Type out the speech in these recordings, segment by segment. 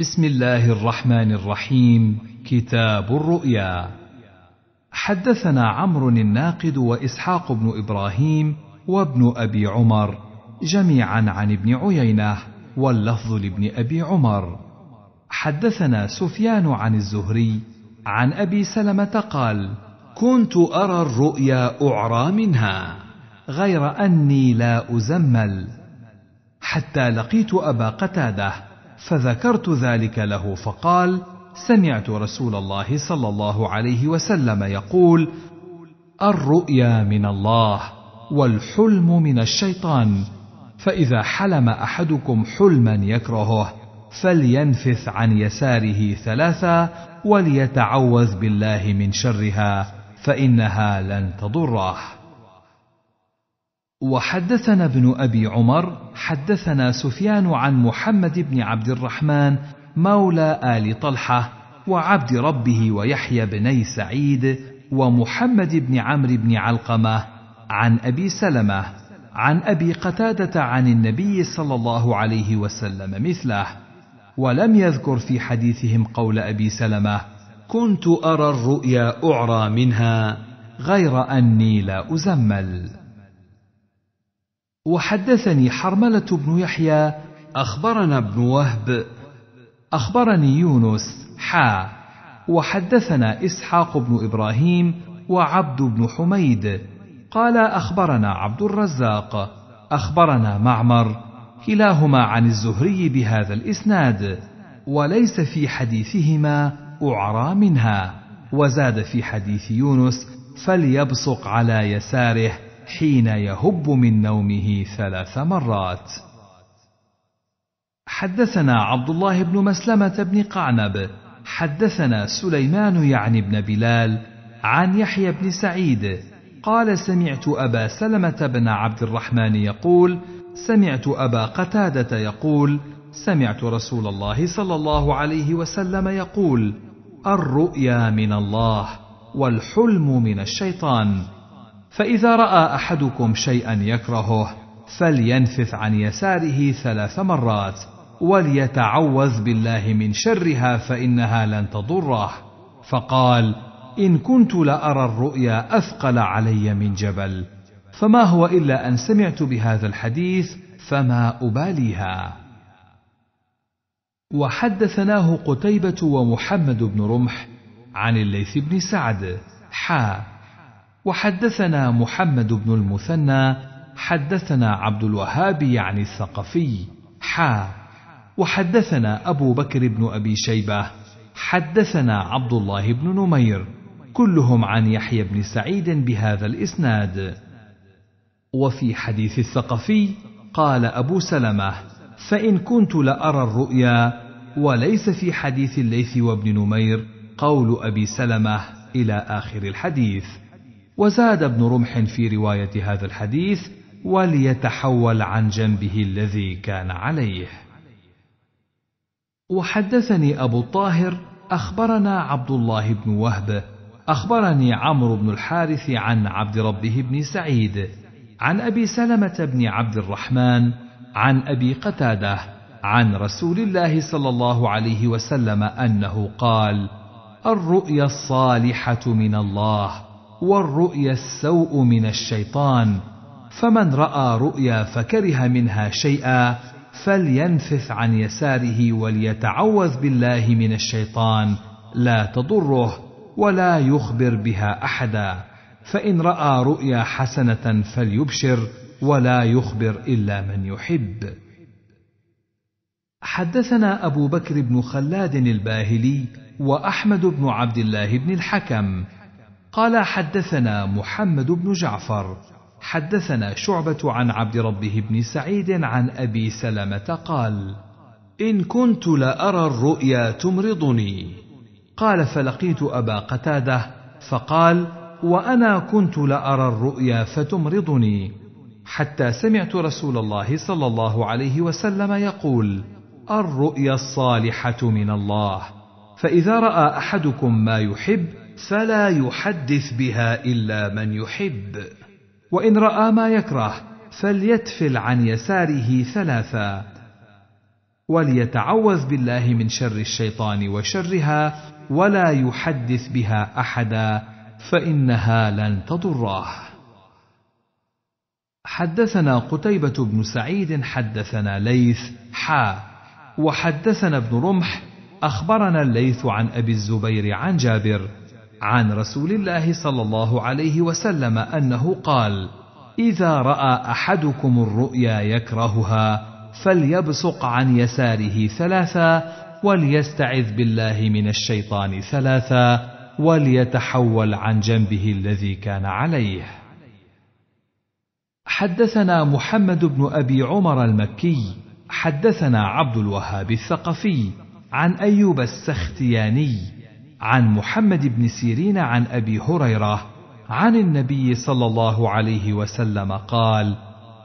بسم الله الرحمن الرحيم كتاب الرؤيا حدثنا عمرو الناقد واسحاق بن ابراهيم وابن ابي عمر جميعا عن ابن عيينه واللفظ لابن ابي عمر حدثنا سفيان عن الزهري عن ابي سلمه قال كنت ارى الرؤيا اعرى منها غير اني لا ازمل حتى لقيت ابا قتاده فذكرت ذلك له فقال سمعت رسول الله صلى الله عليه وسلم يقول الرؤيا من الله والحلم من الشيطان فاذا حلم احدكم حلما يكرهه فلينفث عن يساره ثلاثا وليتعوذ بالله من شرها فانها لن تضره وحدثنا ابن ابي عمر حدثنا سفيان عن محمد بن عبد الرحمن مولى ال طلحه وعبد ربه ويحيى بني سعيد ومحمد بن عمرو بن علقمه عن ابي سلمه عن ابي قتاده عن النبي صلى الله عليه وسلم مثله ولم يذكر في حديثهم قول ابي سلمه كنت ارى الرؤيا اعرى منها غير اني لا ازمل وحدثني حرمله بن يحيى اخبرنا ابن وهب اخبرني يونس حا وحدثنا اسحاق بن ابراهيم وعبد بن حميد قال اخبرنا عبد الرزاق اخبرنا معمر كلاهما عن الزهري بهذا الاسناد وليس في حديثهما اعرى منها وزاد في حديث يونس فليبصق على يساره حين يهب من نومه ثلاث مرات حدثنا عبد الله بن مسلمه بن قعنب حدثنا سليمان يعني بن بلال عن يحيى بن سعيد قال سمعت ابا سلمه بن عبد الرحمن يقول سمعت ابا قتاده يقول سمعت رسول الله صلى الله عليه وسلم يقول الرؤيا من الله والحلم من الشيطان فإذا رأى أحدكم شيئا يكرهه فلينفث عن يساره ثلاث مرات وليتعوذ بالله من شرها فإنها لن تضره فقال إن كنت لأرى الرؤيا أثقل علي من جبل فما هو إلا أن سمعت بهذا الحديث فما أباليها وحدثناه قتيبة ومحمد بن رمح عن الليث بن سعد حا وحدثنا محمد بن المثنى حدثنا عبد الوهاب يعني الثقفي حا وحدثنا أبو بكر بن أبي شيبة حدثنا عبد الله بن نمير كلهم عن يحيى بن سعيد بهذا الإسناد وفي حديث الثقفي قال أبو سلمة فإن كنت لأرى الرؤيا وليس في حديث الليث وابن نمير قول أبي سلمة إلى آخر الحديث وزاد ابن رمح في روايه هذا الحديث وليتحول عن جنبه الذي كان عليه وحدثني ابو الطاهر اخبرنا عبد الله بن وهب اخبرني عمرو بن الحارث عن عبد ربه بن سعيد عن ابي سلمه بن عبد الرحمن عن ابي قتاده عن رسول الله صلى الله عليه وسلم انه قال الرؤيا الصالحه من الله والرؤيا السوء من الشيطان فمن راى رؤيا فكره منها شيئا فلينفث عن يساره وليتعوذ بالله من الشيطان لا تضره ولا يخبر بها احدا فان راى رؤيا حسنه فليبشر ولا يخبر الا من يحب حدثنا ابو بكر بن خلاد الباهلي واحمد بن عبد الله بن الحكم قال حدثنا محمد بن جعفر حدثنا شعبة عن عبد ربه بن سعيد عن أبي سلمة قال: إن كنت لأرى الرؤيا تمرضني. قال فلقيت أبا قتادة فقال: وأنا كنت لأرى الرؤيا فتمرضني، حتى سمعت رسول الله صلى الله عليه وسلم يقول: الرؤيا الصالحة من الله، فإذا رأى أحدكم ما يحب فلا يحدث بها الا من يحب وان راى ما يكره فليتفل عن يساره ثلاثا وليتعوذ بالله من شر الشيطان وشرها ولا يحدث بها احدا فانها لن تضره حدثنا قتيبة بن سعيد حدثنا ليث حا وحدثنا ابن رمح أخبرنا الليث عن أبي الزبير عن جابر عن رسول الله صلى الله عليه وسلم انه قال اذا راى احدكم الرؤيا يكرهها فليبصق عن يساره ثلاثا وليستعذ بالله من الشيطان ثلاثا وليتحول عن جنبه الذي كان عليه حدثنا محمد بن ابي عمر المكي حدثنا عبد الوهاب الثقفي عن ايوب السختياني عن محمد بن سيرين عن ابي هريره عن النبي صلى الله عليه وسلم قال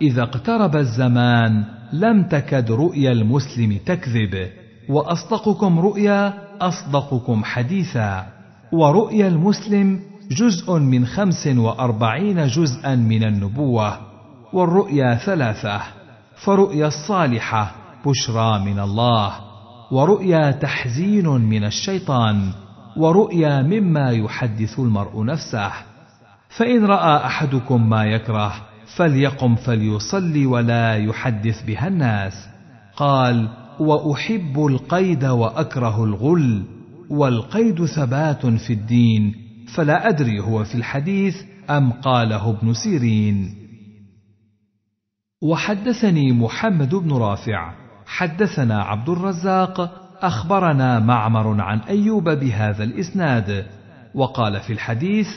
اذا اقترب الزمان لم تكد رؤيا المسلم تكذب واصدقكم رؤيا اصدقكم حديثا ورؤيا المسلم جزء من خمس واربعين جزءا من النبوه والرؤيا ثلاثه فرؤيا الصالحه بشرى من الله ورؤيا تحزين من الشيطان ورؤيا مما يحدث المرء نفسه فان راى احدكم ما يكره فليقم فليصلي ولا يحدث بها الناس قال واحب القيد واكره الغل والقيد ثبات في الدين فلا ادري هو في الحديث ام قاله ابن سيرين وحدثني محمد بن رافع حدثنا عبد الرزاق اخبرنا معمر عن ايوب بهذا الاسناد وقال في الحديث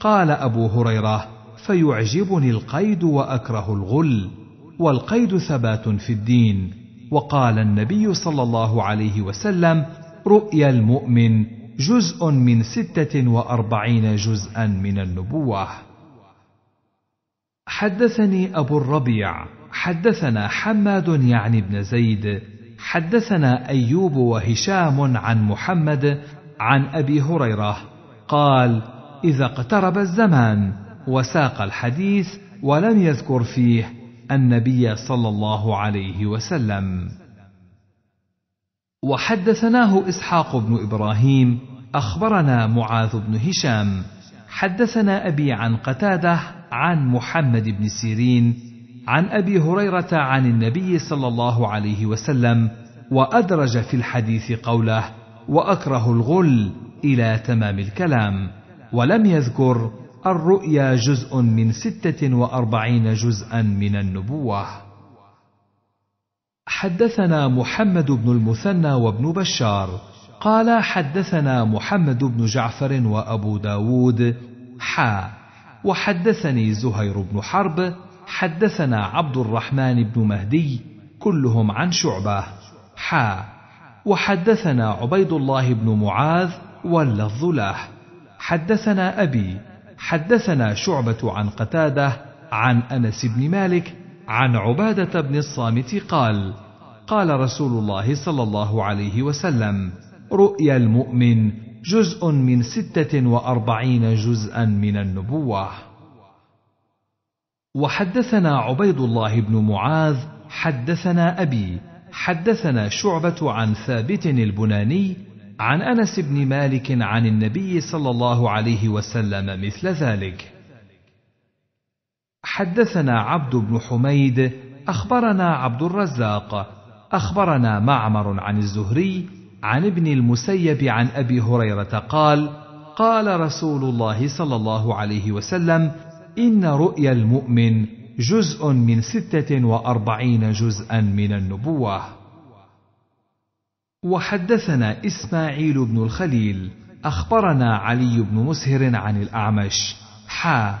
قال ابو هريره فيعجبني القيد واكره الغل والقيد ثبات في الدين وقال النبي صلى الله عليه وسلم رؤيا المؤمن جزء من سته واربعين جزءا من النبوه حدثني ابو الربيع حدثنا حماد يعني بن زيد حدثنا ايوب وهشام عن محمد عن ابي هريره قال اذا اقترب الزمان وساق الحديث ولم يذكر فيه النبي صلى الله عليه وسلم وحدثناه اسحاق بن ابراهيم اخبرنا معاذ بن هشام حدثنا ابي عن قتاده عن محمد بن سيرين عن ابي هريره عن النبي صلى الله عليه وسلم وادرج في الحديث قوله واكره الغل الى تمام الكلام ولم يذكر الرؤيا جزء من ستة وأربعين جزءا من النبوة حدثنا محمد بن المثنى وابن بشار قال حدثنا محمد بن جعفر وأبو داود حا وحدثني زهير بن حرب حدثنا عبد الرحمن بن مهدي كلهم عن شعبه حا وحدثنا عبيد الله بن معاذ واللفظ له حدثنا ابي حدثنا شعبه عن قتاده عن انس بن مالك عن عباده بن الصامت قال قال رسول الله صلى الله عليه وسلم رؤيا المؤمن جزء من سته واربعين جزءا من النبوه وحدثنا عبيد الله بن معاذ حدثنا أبي حدثنا شعبة عن ثابت البناني عن أنس بن مالك عن النبي صلى الله عليه وسلم مثل ذلك حدثنا عبد بن حميد أخبرنا عبد الرزاق أخبرنا معمر عن الزهري عن ابن المسيب عن أبي هريرة قال قال رسول الله صلى الله عليه وسلم إن رؤيا المؤمن جزء من ستة وأربعين جزءا من النبوة وحدثنا إسماعيل بن الخليل أخبرنا علي بن مسهر عن الأعمش حا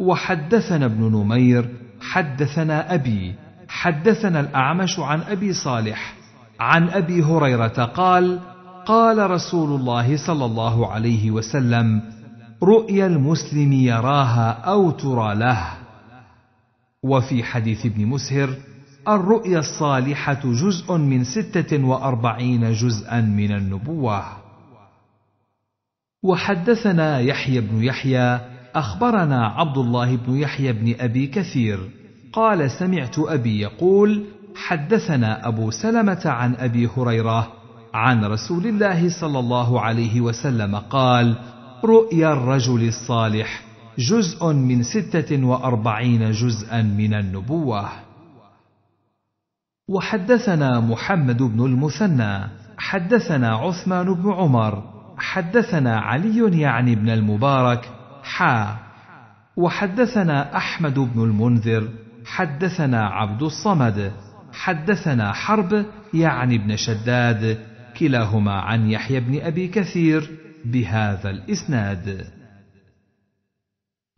وحدثنا ابن نمير حدثنا أبي حدثنا الأعمش عن أبي صالح عن أبي هريرة قال قال رسول الله صلى الله عليه وسلم رؤيا المسلم يراها او ترى له وفي حديث ابن مسهر الرؤيا الصالحه جزء من سته واربعين جزءا من النبوه وحدثنا يحيى بن يحيى اخبرنا عبد الله بن يحيى بن ابي كثير قال سمعت ابي يقول حدثنا ابو سلمه عن ابي هريره عن رسول الله صلى الله عليه وسلم قال رؤيا الرجل الصالح جزء من ستة وأربعين جزءا من النبوة وحدثنا محمد بن المثنى حدثنا عثمان بن عمر حدثنا علي يعني بن المبارك حا وحدثنا أحمد بن المنذر حدثنا عبد الصمد حدثنا حرب يعني بن شداد كلاهما عن يحيى بن أبي كثير بهذا الاسناد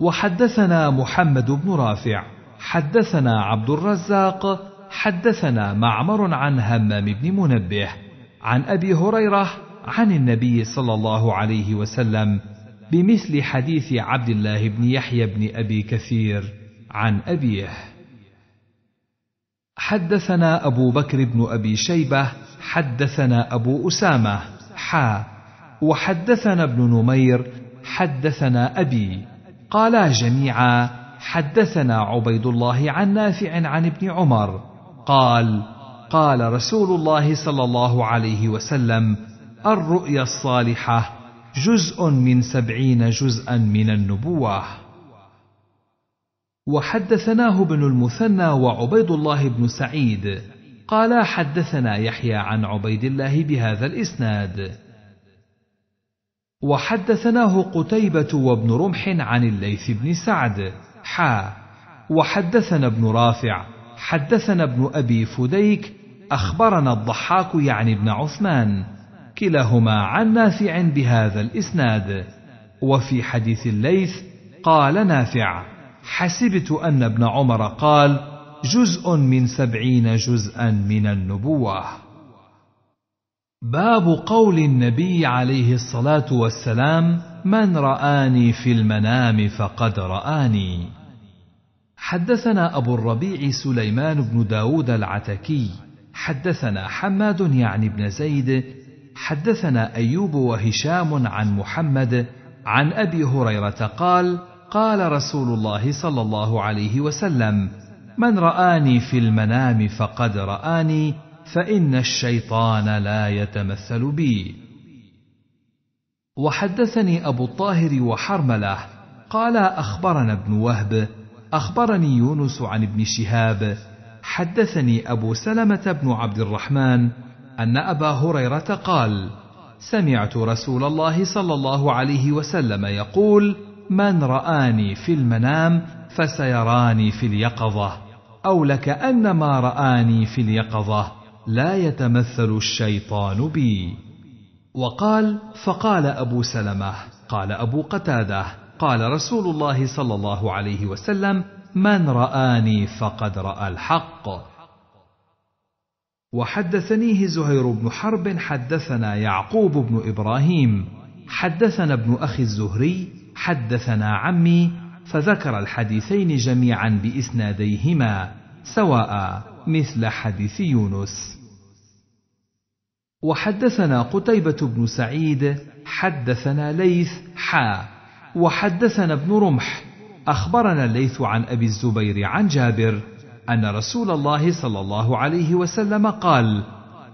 وحدثنا محمد بن رافع حدثنا عبد الرزاق حدثنا معمر عن همام بن منبه عن ابي هريره عن النبي صلى الله عليه وسلم بمثل حديث عبد الله بن يحيى بن ابي كثير عن ابيه حدثنا ابو بكر بن ابي شيبه حدثنا ابو اسامه حا وحدثنا ابن نمير حدثنا ابي قالا جميعا حدثنا عبيد الله عن نافع عن ابن عمر قال قال رسول الله صلى الله عليه وسلم الرؤيا الصالحه جزء من سبعين جزءا من النبوه وحدثناه ابن المثنى وعبيد الله بن سعيد قالا حدثنا يحيى عن عبيد الله بهذا الاسناد وحدثناه قتيبة وابن رمح عن الليث بن سعد حا وحدثنا ابن رافع حدثنا ابن أبي فديك أخبرنا الضحاك يعني ابن عثمان كلاهما عن نافع بهذا الإسناد وفي حديث الليث قال نافع حسبت أن ابن عمر قال جزء من سبعين جزءا من النبوة باب قول النبي عليه الصلاه والسلام من راني في المنام فقد راني حدثنا ابو الربيع سليمان بن داود العتكي حدثنا حماد يعني بن زيد حدثنا ايوب وهشام عن محمد عن ابي هريره قال قال رسول الله صلى الله عليه وسلم من راني في المنام فقد راني فان الشيطان لا يتمثل بي وحدثني ابو الطاهر وحرمله قال اخبرنا ابن وهب اخبرني يونس عن ابن شهاب حدثني ابو سلمه بن عبد الرحمن ان ابا هريره قال سمعت رسول الله صلى الله عليه وسلم يقول من راني في المنام فسيراني في اليقظه او لكانما راني في اليقظه لا يتمثل الشيطان بي وقال فقال ابو سلمه قال ابو قتاده قال رسول الله صلى الله عليه وسلم من راني فقد راى الحق وحدثنيه زهير بن حرب حدثنا يعقوب بن ابراهيم حدثنا ابن اخي الزهري حدثنا عمي فذكر الحديثين جميعا باسناديهما سواء مثل حديث يونس وحدثنا قتيبة بن سعيد حدثنا ليث حا وحدثنا ابن رمح أخبرنا الليث عن أبي الزبير عن جابر أن رسول الله صلى الله عليه وسلم قال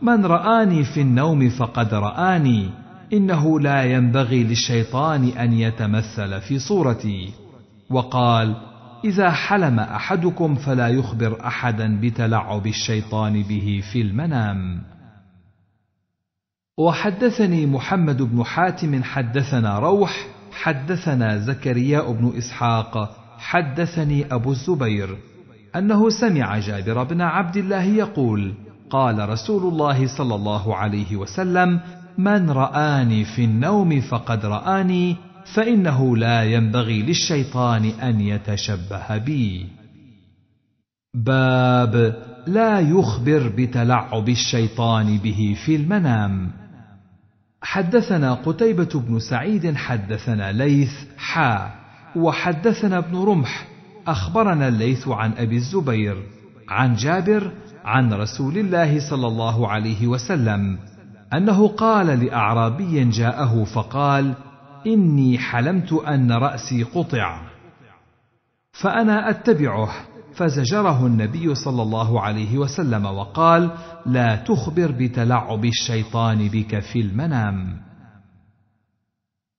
من رآني في النوم فقد رآني إنه لا ينبغي للشيطان أن يتمثل في صورتي وقال اذا حلم احدكم فلا يخبر احدا بتلعب الشيطان به في المنام وحدثني محمد بن حاتم حدثنا روح حدثنا زكريا بن اسحاق حدثني ابو الزبير انه سمع جابر بن عبد الله يقول قال رسول الله صلى الله عليه وسلم من راني في النوم فقد راني فانه لا ينبغي للشيطان ان يتشبه بي باب لا يخبر بتلعب الشيطان به في المنام حدثنا قتيبة بن سعيد حدثنا ليث حا وحدثنا ابن رمح أخبرنا الليث عن أبي الزبير عن جابر عن رسول الله صلى الله عليه وسلم أنه قال لأعرابي جاءه فقال: إني حلمت أن رأسي قطع فأنا أتبعه فزجره النبي صلى الله عليه وسلم وقال لا تخبر بتلعب الشيطان بك في المنام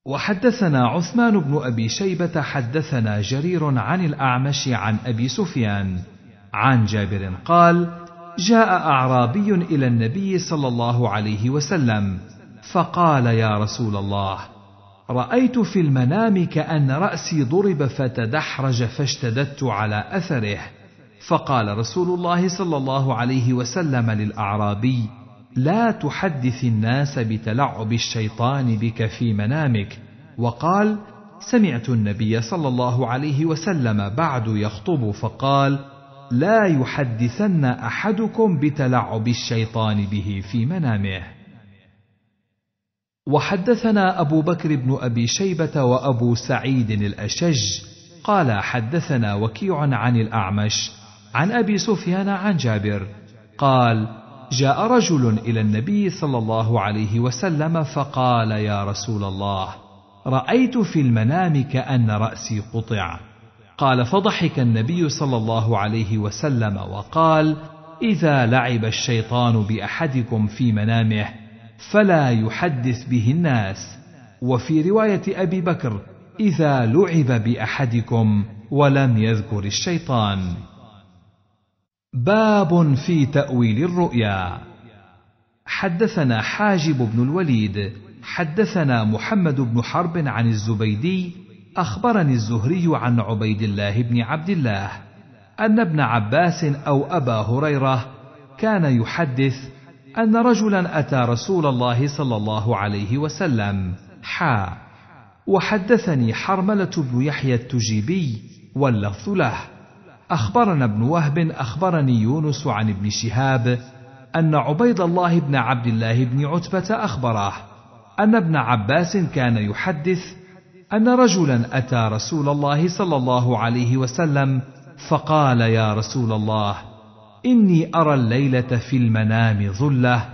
وحدثنا عثمان بن ابي شيبه حدثنا جرير عن الاعمش عن ابي سفيان عن جابر قال جاء اعرابي الى النبي صلى الله عليه وسلم فقال يا رسول الله رأيت في المنام كأن رأسي ضرب فتدحرج فاشتددت على أثره، فقال رسول الله صلى الله عليه وسلم للأعرابي: لا تحدث الناس بتلعب الشيطان بك في منامك، وقال: سمعت النبي صلى الله عليه وسلم بعد يخطب فقال: لا يحدثن أحدكم بتلعب الشيطان به في منامه. وحدثنا أبو بكر بن أبي شيبة وأبو سعيد الأشج قال حدثنا وكيع عن الأعمش عن أبي سفيان عن جابر قال جاء رجل إلى النبي صلى الله عليه وسلم فقال يا رسول الله رأيت في المنام كأن رأسي قطع قال فضحك النبي صلى الله عليه وسلم وقال إذا لعب الشيطان بأحدكم في منامه فلا يحدث به الناس وفي روايه ابي بكر اذا لعب باحدكم ولم يذكر الشيطان باب في تاويل الرؤيا حدثنا حاجب بن الوليد حدثنا محمد بن حرب عن الزبيدي اخبرني الزهري عن عبيد الله بن عبد الله ان ابن عباس او ابا هريره كان يحدث أن رجلا أتى رسول الله صلى الله عليه وسلم حا وحدثني حرملة بن يحيى التجيبي واللفظ له أخبرنا ابن وهب أخبرني يونس عن ابن شهاب أن عبيد الله بن عبد الله بن عتبة أخبره أن ابن عباس كان يحدث أن رجلا أتى رسول الله صلى الله عليه وسلم فقال يا رسول الله اني ارى الليله في المنام ظله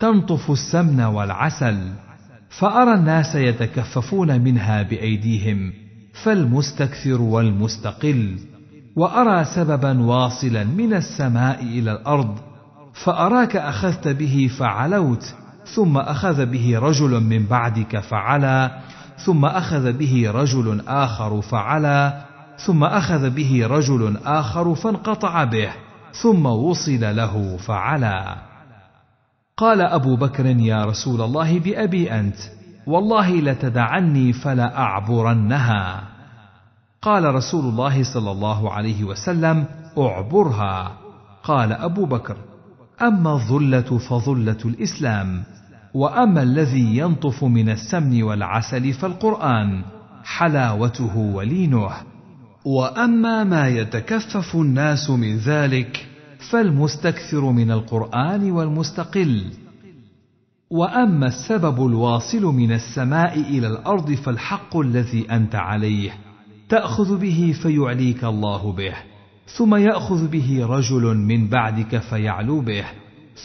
تنطف السمن والعسل فارى الناس يتكففون منها بايديهم فالمستكثر والمستقل وارى سببا واصلا من السماء الى الارض فاراك اخذت به فعلوت ثم اخذ به رجل من بعدك فعلا ثم اخذ به رجل اخر فعلا ثم اخذ به رجل اخر فانقطع به ثم وصل له فعلا قال ابو بكر يا رسول الله بابي انت والله لتدعني فلا اعبرنها قال رسول الله صلى الله عليه وسلم اعبرها قال ابو بكر اما الظله فظله الاسلام واما الذي ينطف من السمن والعسل فالقران حلاوته ولينه واما ما يتكفف الناس من ذلك فالمستكثر من القران والمستقل واما السبب الواصل من السماء الى الارض فالحق الذي انت عليه تاخذ به فيعليك الله به ثم ياخذ به رجل من بعدك فيعلو به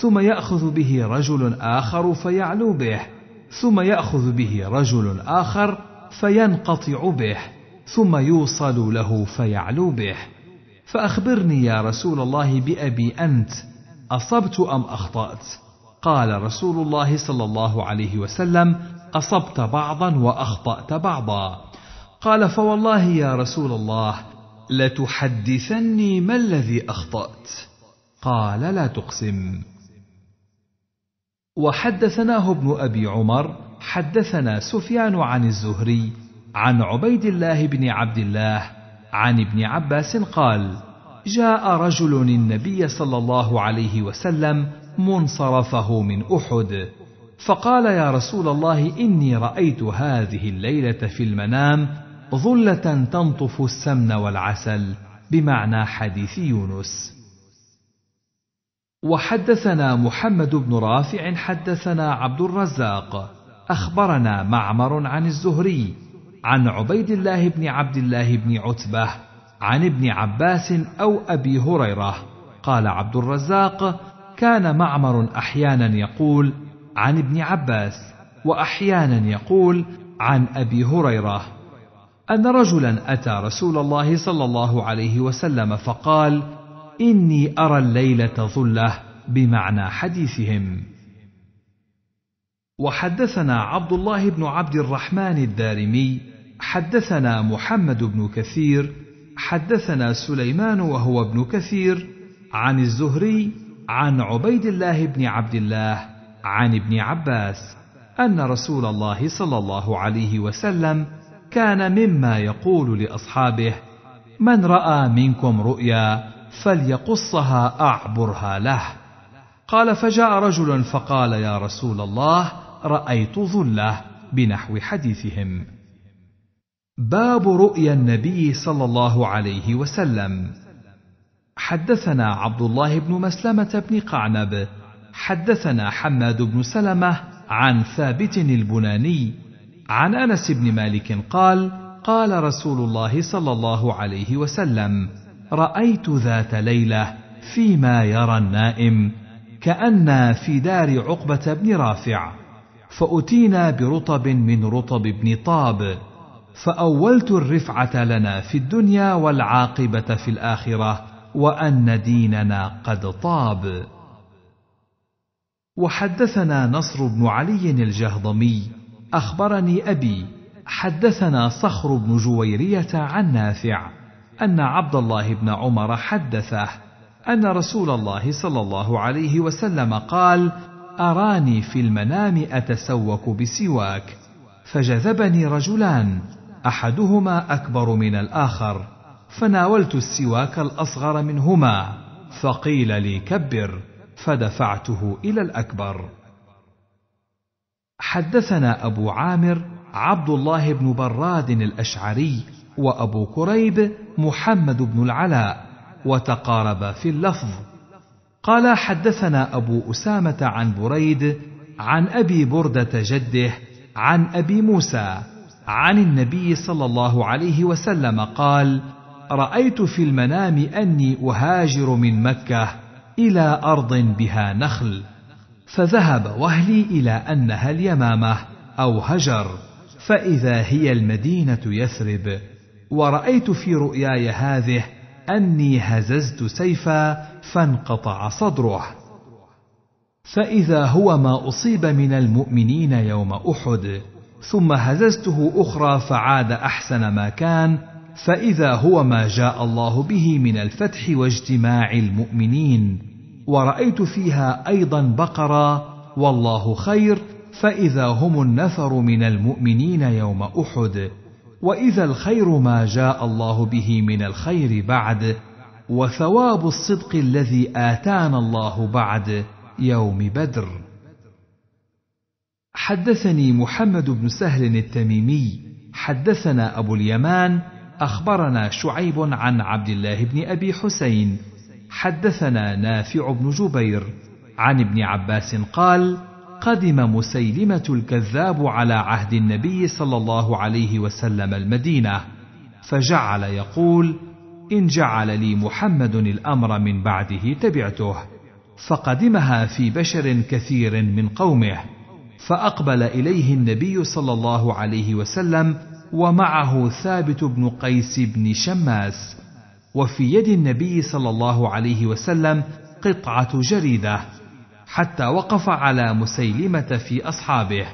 ثم ياخذ به رجل اخر فيعلو به ثم ياخذ به رجل اخر فينقطع به ثم يوصل له فيعلو به فاخبرني يا رسول الله بابي انت اصبت ام اخطات قال رسول الله صلى الله عليه وسلم اصبت بعضا واخطات بعضا قال فوالله يا رسول الله لتحدثني ما الذي اخطات قال لا تقسم وحدثناه ابن ابي عمر حدثنا سفيان عن الزهري عن عبيد الله بن عبد الله عن ابن عباس قال جاء رجل النبي صلى الله عليه وسلم منصرفه من احد فقال يا رسول الله اني رايت هذه الليله في المنام ظله تنطف السمن والعسل بمعنى حديث يونس وحدثنا محمد بن رافع حدثنا عبد الرزاق اخبرنا معمر عن الزهري عن عبيد الله بن عبد الله بن عتبه عن ابن عباس او ابي هريره قال عبد الرزاق كان معمر احيانا يقول عن ابن عباس واحيانا يقول عن ابي هريره ان رجلا اتى رسول الله صلى الله عليه وسلم فقال اني ارى الليله ظله بمعنى حديثهم وحدثنا عبد الله بن عبد الرحمن الدارمي حدثنا محمد بن كثير حدثنا سليمان وهو ابن كثير عن الزهري عن عبيد الله بن عبد الله عن ابن عباس ان رسول الله صلى الله عليه وسلم كان مما يقول لاصحابه من راى منكم رؤيا فليقصها اعبرها له قال فجاء رجل فقال يا رسول الله رايت ظله بنحو حديثهم باب رؤيا النبي صلى الله عليه وسلم حدثنا عبد الله بن مسلمه بن قعنب حدثنا حماد بن سلمه عن ثابت البناني عن انس بن مالك قال قال رسول الله صلى الله عليه وسلم رايت ذات ليله فيما يرى النائم كانا في دار عقبه بن رافع فاتينا برطب من رطب بن طاب فاولت الرفعه لنا في الدنيا والعاقبه في الاخره وان ديننا قد طاب وحدثنا نصر بن علي الجهضمي اخبرني ابي حدثنا صخر بن جويريه عن نافع ان عبد الله بن عمر حدثه ان رسول الله صلى الله عليه وسلم قال اراني في المنام اتسوك بسواك فجذبني رجلان احدهما اكبر من الاخر فناولت السواك الاصغر منهما فقيل لي كبر فدفعته الى الاكبر حدثنا ابو عامر عبد الله بن براد الاشعري وابو كريب محمد بن العلاء وتقاربا في اللفظ قال حدثنا ابو اسامه عن بريد عن ابي برده جده عن ابي موسى عن النبي صلى الله عليه وسلم قال رايت في المنام اني اهاجر من مكه الى ارض بها نخل فذهب وهلي الى انها اليمامه او هجر فاذا هي المدينه يثرب ورايت في رؤياي هذه اني هززت سيفا فانقطع صدره فاذا هو ما اصيب من المؤمنين يوم احد ثم هززته اخرى فعاد احسن ما كان فاذا هو ما جاء الله به من الفتح واجتماع المؤمنين ورايت فيها ايضا بقرا والله خير فاذا هم النفر من المؤمنين يوم احد واذا الخير ما جاء الله به من الخير بعد وثواب الصدق الذي اتانا الله بعد يوم بدر حدثني محمد بن سهل التميمي حدثنا ابو اليمان اخبرنا شعيب عن عبد الله بن ابي حسين حدثنا نافع بن جبير عن ابن عباس قال قدم مسيلمه الكذاب على عهد النبي صلى الله عليه وسلم المدينه فجعل يقول ان جعل لي محمد الامر من بعده تبعته فقدمها في بشر كثير من قومه فأقبل إليه النبي صلى الله عليه وسلم ومعه ثابت بن قيس بن شماس وفي يد النبي صلى الله عليه وسلم قطعة جريدة حتى وقف على مسيلمة في أصحابه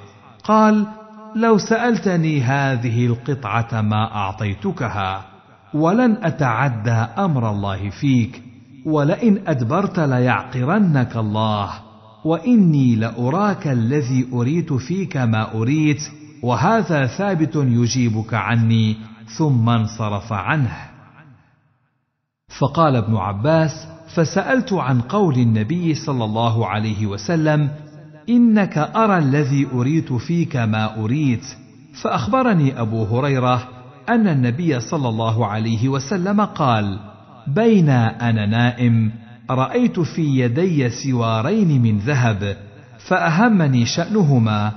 قال لو سألتني هذه القطعة ما أعطيتكها ولن أتعدى أمر الله فيك ولئن أدبرت ليعقرنك الله واني لاراك الذي اريت فيك ما اريت وهذا ثابت يجيبك عني ثم انصرف عنه فقال ابن عباس فسالت عن قول النبي صلى الله عليه وسلم انك ارى الذي اريت فيك ما اريت فاخبرني ابو هريره ان النبي صلى الله عليه وسلم قال بين انا نائم رايت في يدي سوارين من ذهب فاهمني شانهما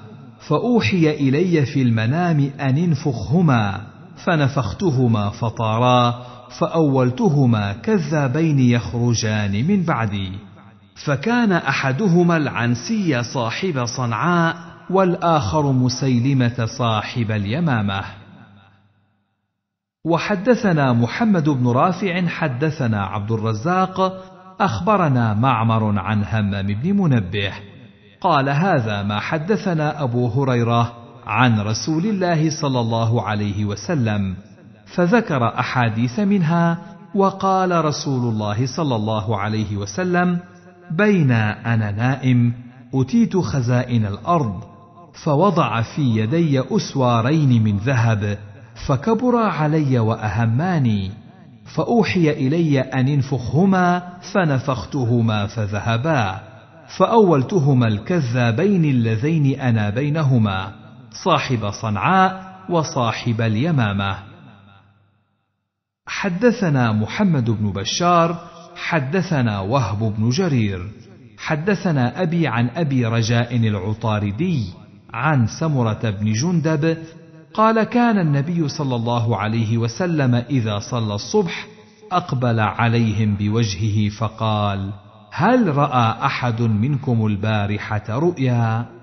فاوحي الي في المنام ان انفخهما فنفختهما فطارا فاولتهما كذابين يخرجان من بعدي فكان احدهما العنسي صاحب صنعاء والاخر مسيلمه صاحب اليمامه وحدثنا محمد بن رافع حدثنا عبد الرزاق اخبرنا معمر عن همام بن منبه قال هذا ما حدثنا ابو هريره عن رسول الله صلى الله عليه وسلم فذكر احاديث منها وقال رسول الله صلى الله عليه وسلم بين انا نائم اتيت خزائن الارض فوضع في يدي اسوارين من ذهب فكبرا علي واهماني فأوحي إلي أن انفخهما فنفختهما فذهبا فأولتهما الكذابين اللذين أنا بينهما صاحب صنعاء وصاحب اليمامة حدثنا محمد بن بشار حدثنا وهب بن جرير حدثنا أبي عن أبي رجاء العطاردي عن سمرة بن جندب قال كان النبي صلى الله عليه وسلم اذا صلى الصبح اقبل عليهم بوجهه فقال هل راى احد منكم البارحه رؤيا